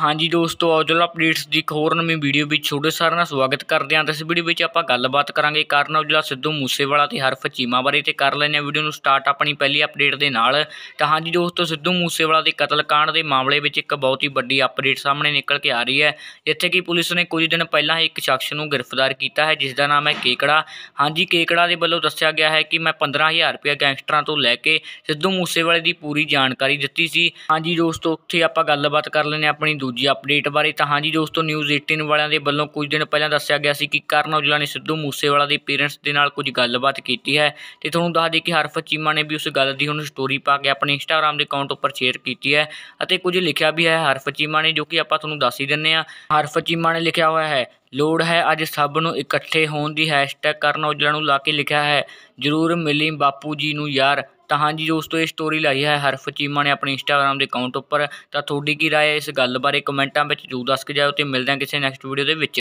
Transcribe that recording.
ਹਾਂਜੀ ਦੋਸਤੋ ਔਜਲਾ ਅਪਡੇਟਸ ਦੀ ਇੱਕ ਹੋਰ ਨਵੀਂ ਵੀਡੀਓ ਵਿੱਚ ਤੁਹਾਡੇ ਸਾਰਿਆਂ ਦਾ ਸਵਾਗਤ ਕਰਦੇ ਹਾਂ ਇਸ ਵੀਡੀਓ ਵਿੱਚ ਆਪਾਂ ਗੱਲਬਾਤ ਕਰਾਂਗੇ ਕਰਨ ਔਜਲਾ ਸਿੱਧੂ ਮੂਸੇਵਾਲਾ ਤੇ ਹਰਫ ਚੀਮਾ ਬਾਰੇ ਤੇ ਕਰ ਲੈਨੇ ਹਾਂ ਵੀਡੀਓ ਨੂੰ ਸਟਾਰਟ ਆਪਣੀ ਪਹਿਲੀ ਅਪਡੇਟ ਦੇ ਨਾਲ ਤਾਂ ਹਾਂਜੀ ਦੋਸਤੋ ਸਿੱਧੂ ਮੂਸੇਵਾਲਾ ਦੇ ਕਤਲकांड ਦੇ ਮਾਮਲੇ ਵਿੱਚ ਇੱਕ ਬਹੁਤ ਹੀ ਵੱਡੀ ਅਪਡੇਟ ਸਾਹਮਣੇ ਨਿਕਲ ਕੇ ਆ ਰਹੀ ਹੈ ਜਿੱਥੇ ਕਿ ਪੁਲਿਸ ਨੇ ਕੁਝ ਦਿਨ ਪਹਿਲਾਂ ਇੱਕ ਸ਼ਖਸ ਨੂੰ ਗ੍ਰਿਫਤਾਰ ਕੀਤਾ ਹੈ ਜਿਸ ਦਾ ਨਾਮ ਹੈ ਕੇਕੜਾ ਹਾਂਜੀ ਕੇਕੜਾ ਦੇ ਵੱਲੋਂ ਦੱਸਿਆ ਗਿਆ ਹੈ ਕਿ ਮੈਂ 15000 ਰੁਪਏ ਗੈਂਗਸਟਰਾਂ ਤੋਂ ਲੈ ਕੇ ਸਿੱਧੂ ਮੂਸੇਵਾਲੇ ਦੀ ਪੂਰੀ ਜਾਣਕਾਰੀ ਦਿੱਤੀ ਸੀ ਹਾਂਜੀ ਦੋਸਤੋ ਉੱਥੇ ਆਪਾਂ ਗੱਲਬਾਤ ਕਰ ਲੈਂਦੇ ਆਪਣੀ ਦੂਜੀ ਅਪਡੇਟ ਬਾਰੇ ਤਾਂ ਹਾਂਜੀ ਦੋਸਤੋ ਨਿਊਜ਼ 18 ਵਾਲਿਆਂ ਦੇ ਵੱਲੋਂ ਕੁਝ ਦਿਨ ਪਹਿਲਾਂ ਦੱਸਿਆ ਗਿਆ ਸੀ ਕਿ ਕਰਨ ਔਜਲਾ ਨੇ ਸਿੱਧੂ ਮੂਸੇਵਾਲਾ ਦੇ ਪੇਰੈਂਟਸ ਦੇ ਨਾਲ ਕੁਝ ਗੱਲਬਾਤ ਕੀਤੀ ਹੈ ਤੇ ਤੁਹਾਨੂੰ ਦੱਸ ਦੇ ਕਿ ਹਰਫਤ ਚੀਮਾ ਨੇ ਵੀ ਉਸ ਗੱਲ ਦੀ ਹੁਣ ਸਟੋਰੀ ਪਾ ਕੇ ਆਪਣੇ ਇੰਸਟਾਗ੍ਰam ਦੇ ਅਕਾਊਂਟ ਉੱਪਰ ਸ਼ੇਅਰ ਕੀਤੀ ਹੈ ਅਤੇ ਕੁਝ ਲਿਖਿਆ ਵੀ ਹੈ ਹਰਫਤ ਚੀਮਾ ਨੇ ਜੋ ਕਿ ਆਪਾਂ ਤੁਹਾਨੂੰ ਦੱਸ ਹੀ ਦਿੰਨੇ ਆ ਹਰਫਤ ਚੀਮਾ ਨੇ ਲਿਖਿਆ ਹੋਇਆ ਹੈ ਲੋੜ ਹੈ ਅੱਜ ਸਭ ਨੂੰ ਇਕੱਠੇ ਹੋਣ ਦੀ ਹੈਸ਼ਟੈਗ ਕਰਨ ਔਜਲਾ ਨੂੰ ਲਾ ਕੇ ਲਿਖਿਆ ਹੈ ਜ਼ਰੂਰ ਮਿਲੀ ਬਾਪੂ ਜੀ ਨੂੰ ਯਾਰ ਤਾਂ ਹਾਂਜੀ ਦੋਸਤੋ ਇਹ ਸਟੋਰੀ ਲਾਈ ਹੈ ਹਰਫ ਚੀਮਾ ਨੇ ਆਪਣੇ ਇੰਸਟਾਗ੍ਰam ਦੇ ਅਕਾਊਂਟ ਉੱਪਰ ਤਾਂ ਤੁਹਾਡੀ ਕੀ ਰਾਏ ਹੈ ਇਸ ਗੱਲ ਬਾਰੇ ਕਮੈਂਟਾਂ ਵਿੱਚ ਜੂ ਦੱਸ ਕੇ ਜਾਓ ਤੇ ਮਿਲਦੇ ਹਾਂ ਕਿਸੇ ਨੈਕਸਟ ਵੀਡੀਓ ਦੇ ਵਿੱਚ